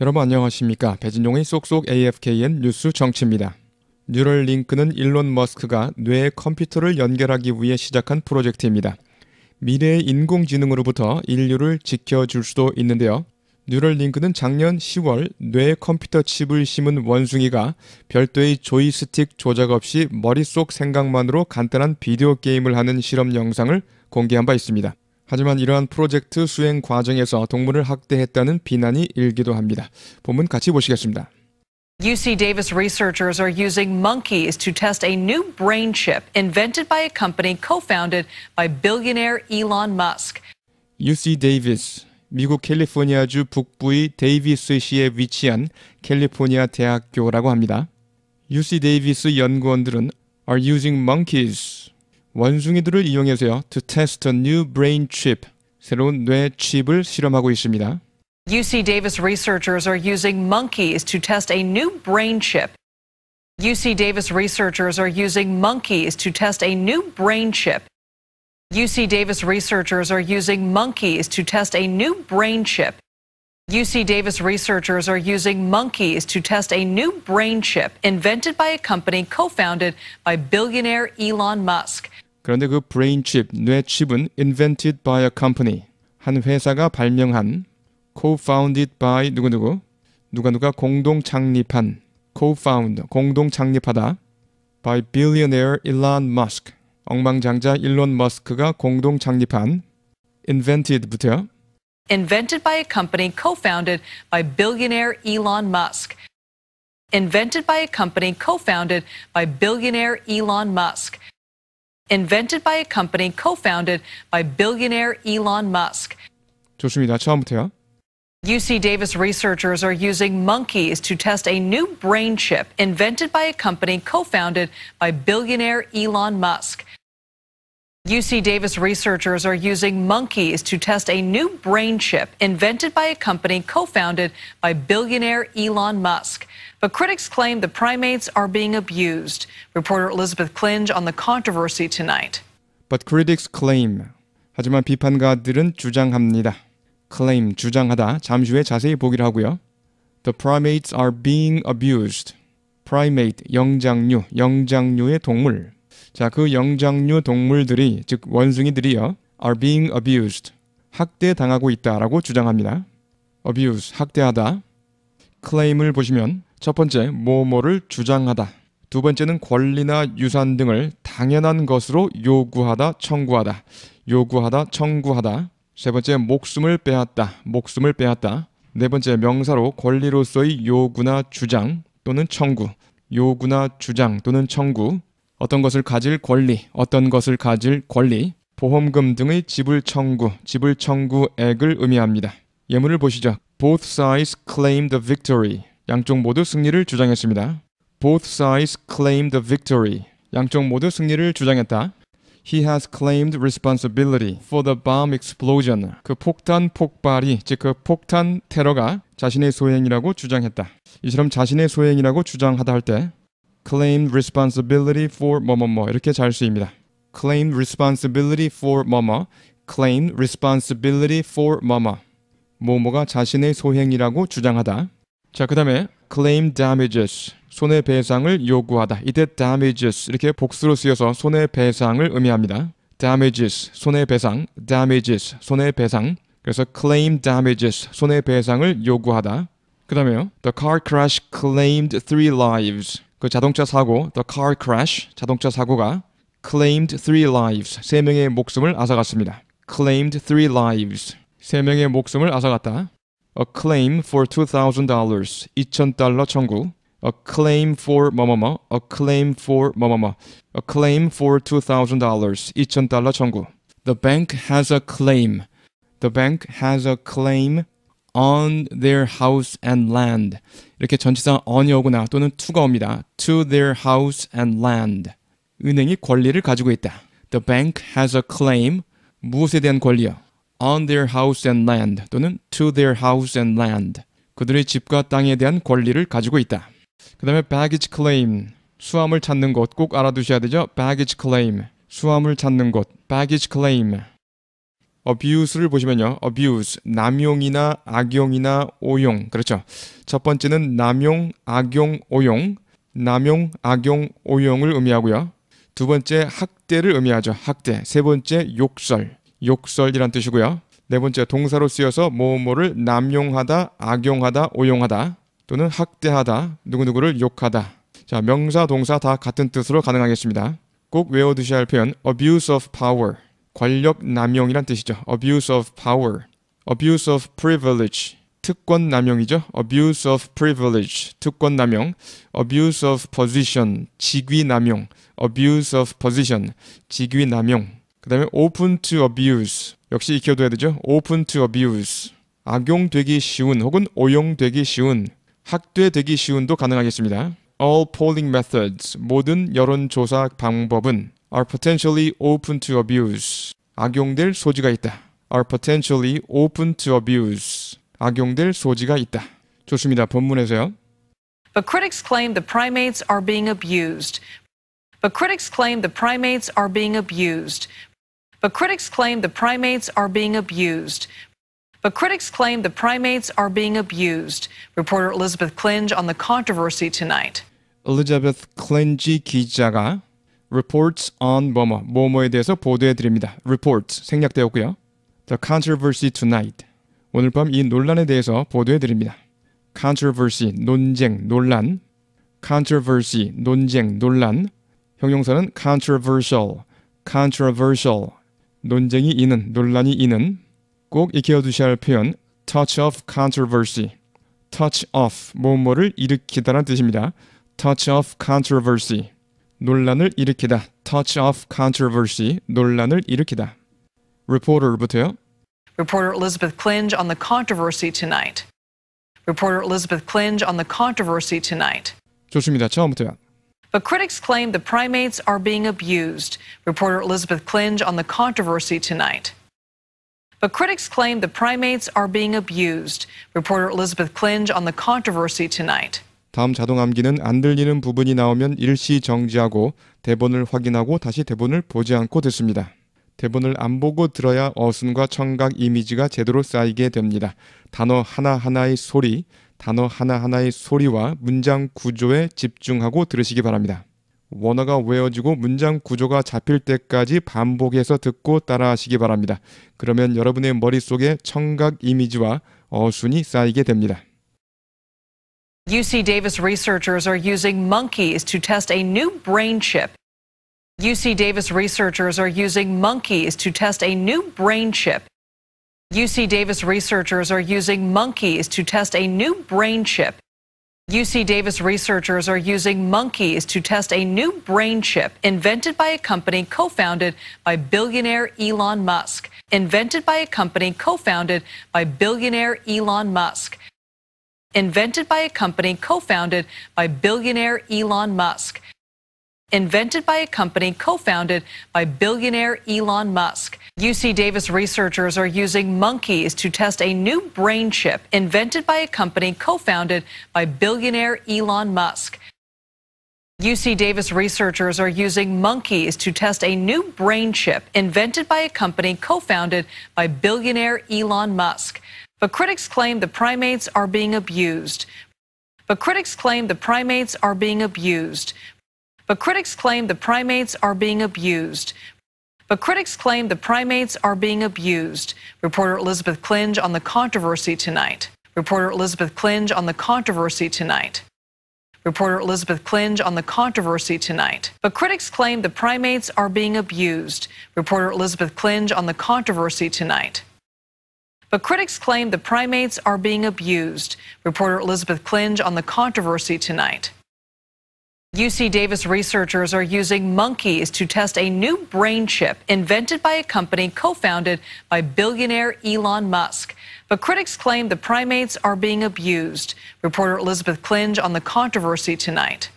여러분 안녕하십니까. 배진용의 쏙쏙 AFKN 뉴스 정치입니다. 뉴럴링크는 일론 머스크가 뇌에 컴퓨터를 연결하기 위해 시작한 프로젝트입니다. 미래의 인공지능으로부터 인류를 지켜줄 수도 있는데요. 뉴럴링크는 작년 10월 뇌에 컴퓨터 칩을 심은 원숭이가 별도의 조이스틱 조작 없이 머릿속 생각만으로 간단한 비디오 게임을 하는 실험 영상을 공개한 바 있습니다. 하지만 이러한 프로젝트 수행 과정에서 동물을 학대했다는 비난이 일기도 합니다. 본문 같이 보시겠습니다. UC Davis researchers are using monkeys to test a new brain chip invented by a company co-founded by billionaire Elon Musk. UC Davis 미국 캘리포니아주 북부의 데이비스 시에 위치한 캘리포니아 대학교라고 합니다. UC 데이비스 연구원들은 are using monkeys 원숭이들을 이용해서요. To test a new brain chip. 새로운 뇌 칩을 실험하고 있습니다. UC Davis researchers are using monkeys to test a new brain chip. UC Davis researchers are using monkeys to test a new brain chip. UC Davis researchers are using monkeys to test a new brain chip. UC Davis researchers are using monkeys to test a new brain chip invented by a company co-founded by billionaire Elon Musk. 그런데 그 브레인 칩, 뇌 칩은 invented by a company. 한 회사가 발명한 co-founded by 누구누구 누가누가 누가 공동 창립한 co-found 공동 창립하다 by billionaire Elon Musk. 엉망장자 일론 머스크가 공동 창립한 invented부터요 invented by a company co founded by billionaire Elon Musk. Invented by a company co founded by billionaire Elon Musk. Invented by a company co founded by billionaire Elon Musk. 좋습니다. 처음부터요. UC Davis researchers are using monkeys to test a new brain chip invented by a company co founded by billionaire Elon Musk. UC Davis researchers are using monkeys to test a new brain chip invented by a company co founded by billionaire Elon Musk. But critics claim the primates are being abused. Reporter Elizabeth Clinge on the controversy tonight. But critics claim. 하지만 비판가들은 주장합니다. claim, 주장하다. 잠시 후에 자세히 보기로 하고요. The primates are being abused. primate, 영장류, 영장류의 동물. 자, 그 영장류 동물들이 즉 원숭이들이요. are being abused. 학대당하고 있다라고 주장합니다. abuse 학대하다. 클레임을 보시면 첫 번째 뭐뭐를 주장하다. 두 번째는 권리나 유산 등을 당연한 것으로 요구하다, 청구하다. 요구하다, 청구하다. 세 번째 목숨을 빼앗다. 목숨을 빼앗다. 네 번째 명사로 권리로서의 요구나 주장 또는 청구. 요구나 주장 또는 청구. 어떤 것을 가질 권리, 어떤 것을 가질 권리, 보험금 등의 지불 청구, 지불 청구액을 의미합니다. 예문을 보시죠. Both sides claim the victory. 양쪽 모두 승리를 주장했습니다. Both sides claim the victory. 양쪽 모두 승리를 주장했다. He has claimed responsibility for the bomb explosion. 그 폭탄 폭발이, 즉 그 폭탄 테러가 자신의 소행이라고 주장했다. 이처럼 자신의 소행이라고 주장하다 할때 claim responsibility for 뭐뭐뭐 이렇게 잘 쓰입니다. claim responsibility for 뭐뭐 claim responsibility for 뭐뭐 뭐뭐가 자신의 소행이라고 주장하다. 자, 그다음에 claim damages 손해 배상을 요구하다. 이때 damages 이렇게 복수로 쓰여서 손해 배상을 의미합니다. damages 손해 배상, damages 손해 배상. 그래서 claim damages 손해 배상을 요구하다. 그다음에요. The car crash claimed three lives. 그 자동차 사고, the car crash, 자동차 사고가 claimed three lives, 세 명의 목숨을 앗아갔습니다. claimed three lives, 세 명의 목숨을 앗아갔다. a claim for $2,000, dollars 청구. a claim for 뭐뭐뭐, a claim for 뭐뭐뭐, a claim for $2,000, 2,000달러 청구. The bank has a claim. The bank has a claim on their house and land. 이렇게 전치사 on이 오거나 또는 to가 옵니다. to their house and land. 은행이 권리를 가지고 있다. The bank has a claim. 무엇에 대한 권리요? on their house and land 또는 to their house and land. 그들의 집과 땅에 대한 권리를 가지고 있다. 그 다음에 baggage claim. 수화물 찾는 곳꼭 알아두셔야 되죠. baggage claim. 수화물 찾는 곳 baggage claim. abuse를 보시면요. abuse 남용이나 악용이나 오용. 그렇죠. 첫 번째는 남용, 악용, 오용. 남용, 악용, 오용을 의미하고요. 두 번째 학대를 의미하죠. 학대. 세 번째 욕설. 욕설이란 뜻이고요. 네 번째 동사로 쓰여서 뭐뭐를 남용하다, 악용하다, 오용하다 또는 학대하다, 누구누구를 욕하다. 자, 명사, 동사 다 같은 뜻으로 가능하겠습니다. 꼭 외워 두셔야 할 표현 abuse of power. 권력 남용이란 뜻이죠. abuse of power, abuse of privilege, 특권 남용이죠. abuse of privilege, 특권 남용, abuse of position, 직위 남용, abuse of position, 직위 남용. 그 다음에 open to abuse, 역시 익혀둬야 되죠. open to abuse, 악용되기 쉬운 혹은 오용되기 쉬운, 학대되기 쉬운도 가능하겠습니다. all polling methods, 모든 여론조사 방법은 are potentially open to abuse. 악용될 소지가 있다. are potentially open to abuse. 악용될 소지가 있다. 좋습니다. 본문에서요. But critics claim the primates are being abused. But critics claim the primates are being abused. But critics claim the primates are being abused. But critics claim the primates are being abused. Reporter Elizabeth Clinge on the controversy tonight. Elizabeth Clinge 기자가 reports on 뭐뭐 뭐뭐에 대해서 보도해 드립니다. reports 생략되었고요. The controversy tonight 오늘 밤 이 논란에 대해서 보도해 드립니다. controversy 논쟁 논란 controversy 논쟁 논란 형용사는 controversial controversial 논쟁이 있는 논란이 있는 꼭 익혀 두셔야 할 표현 touch of controversy touch of 뭐뭐를 일으키다라는 뜻입니다. touch of controversy 논란을 일으키다. touch of controversy, 논란을 일으키다. Reporter부터요. Reporter Elizabeth Clinge on the controversy tonight. Reporter Elizabeth Clinge on the controversy tonight. 좋습니다. 처음부터요. But critics claim the primates are being abused. Reporter Elizabeth Clinge on the controversy tonight. But critics claim the primates are being abused. Reporter Elizabeth Clinge on the controversy tonight. 다음 자동 암기는 안 들리는 부분이 나오면 일시 정지하고 대본을 확인하고 다시 대본을 보지 않고 듣습니다. 대본을 안 보고 들어야 어순과 청각 이미지가 제대로 쌓이게 됩니다. 단어 하나하나의 소리, 단어 하나하나의 소리와 문장 구조에 집중하고 들으시기 바랍니다. 원어가 외워지고 문장 구조가 잡힐 때까지 반복해서 듣고 따라하시기 바랍니다. 그러면 여러분의 머릿속에 청각 이미지와 어순이 쌓이게 됩니다. UC Davis researchers are using monkeys to test a new brain chip. UC Davis researchers are using monkeys to test a new brain chip. UC Davis researchers are using monkeys to test a new brain chip. UC Davis researchers are using monkeys to test a new brain chip invented by a company co founded by billionaire Elon Musk. Invented by a company co founded by billionaire Elon Musk invented by a company co founded by billionaire Elon Musk. Invented by a company co founded by billionaire Elon Musk. UC Davis researchers are using monkeys to test a new brain chip invented by a company co founded by billionaire Elon Musk. UC Davis researchers are using monkeys to test a new brain chip invented by a company co founded by billionaire Elon Musk. But critics claim the primates are being abused. But critics claim the primates are being abused. But critics claim the primates are being abused. But critics claim the primates are being abused. Reporter Elizabeth Clinge on the controversy tonight. Reporter Elizabeth Clinge on the controversy tonight. Reporter Elizabeth Clinge on the controversy tonight. But critics claim the primates are being abused. Reporter Elizabeth Clinge on the controversy tonight. But critics claim the primates are being abused. Reporter Elizabeth Clinge on the controversy tonight. UC Davis researchers are using monkeys to test a new brain chip invented by a company co founded by billionaire Elon Musk. But critics claim the primates are being abused. Reporter Elizabeth Clinge on the controversy tonight.